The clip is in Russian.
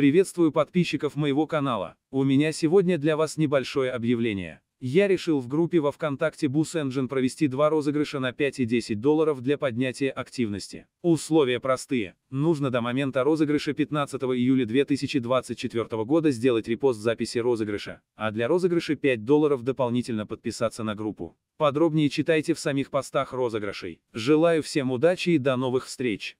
Приветствую подписчиков моего канала. У меня сегодня для вас небольшое объявление. Я решил в группе во Вконтакте Bus Engine провести два розыгрыша на 5 и 10 долларов для поднятия активности. Условия простые. Нужно до момента розыгрыша 15 июля 2024 года сделать репост записи розыгрыша, а для розыгрыша 5 долларов дополнительно подписаться на группу. Подробнее читайте в самих постах розыгрышей. Желаю всем удачи и до новых встреч!